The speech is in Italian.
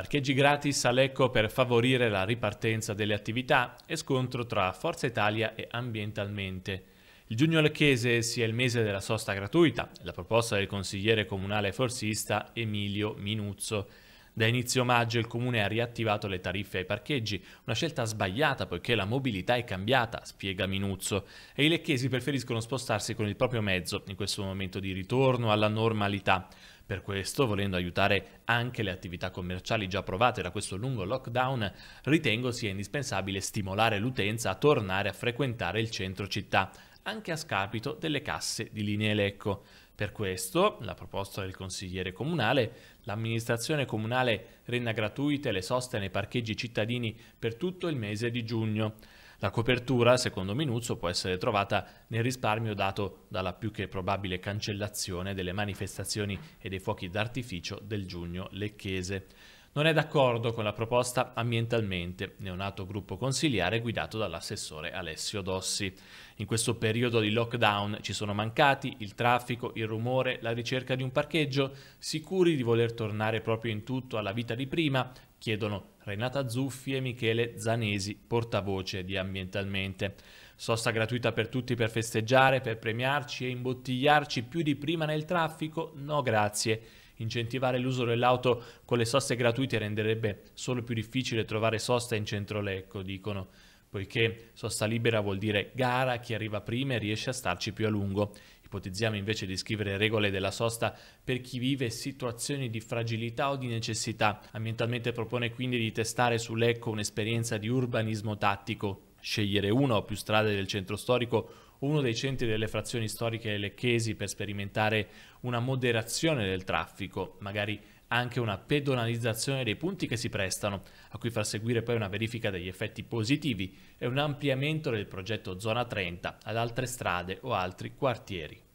Parcheggi gratis a Lecco per favorire la ripartenza delle attività e scontro tra Forza Italia e Ambientalmente. Il giugno lecchese sia il mese della sosta gratuita, la proposta del consigliere comunale forzista Emilio Minuzzo. Da inizio maggio il comune ha riattivato le tariffe ai parcheggi, una scelta sbagliata poiché la mobilità è cambiata, spiega Minuzzo, e i lecchesi preferiscono spostarsi con il proprio mezzo in questo momento di ritorno alla normalità. Per questo, volendo aiutare anche le attività commerciali già provate da questo lungo lockdown, ritengo sia indispensabile stimolare l'utenza a tornare a frequentare il centro città anche a scapito delle casse di linea Lecco. Per questo, la proposta del consigliere comunale, l'amministrazione comunale renda gratuite le soste nei parcheggi cittadini per tutto il mese di giugno. La copertura, secondo Minuzzo, può essere trovata nel risparmio dato dalla più che probabile cancellazione delle manifestazioni e dei fuochi d'artificio del giugno lecchese non è d'accordo con la proposta ambientalmente, neonato gruppo consigliare guidato dall'assessore Alessio Dossi. In questo periodo di lockdown ci sono mancati il traffico, il rumore, la ricerca di un parcheggio, sicuri di voler tornare proprio in tutto alla vita di prima, chiedono Renata Zuffi e Michele Zanesi, portavoce di Ambientalmente. Sosta gratuita per tutti per festeggiare, per premiarci e imbottigliarci più di prima nel traffico? No grazie. Incentivare l'uso dell'auto con le soste gratuite renderebbe solo più difficile trovare sosta in centro Lecco, dicono, poiché sosta libera vuol dire gara, chi arriva prima e riesce a starci più a lungo. Ipotizziamo invece di scrivere regole della sosta per chi vive situazioni di fragilità o di necessità. Ambientalmente propone quindi di testare su Lecco un'esperienza di urbanismo tattico, scegliere una o più strade del centro storico uno dei centri delle frazioni storiche lecchesi per sperimentare una moderazione del traffico, magari anche una pedonalizzazione dei punti che si prestano, a cui far seguire poi una verifica degli effetti positivi e un ampliamento del progetto Zona 30 ad altre strade o altri quartieri.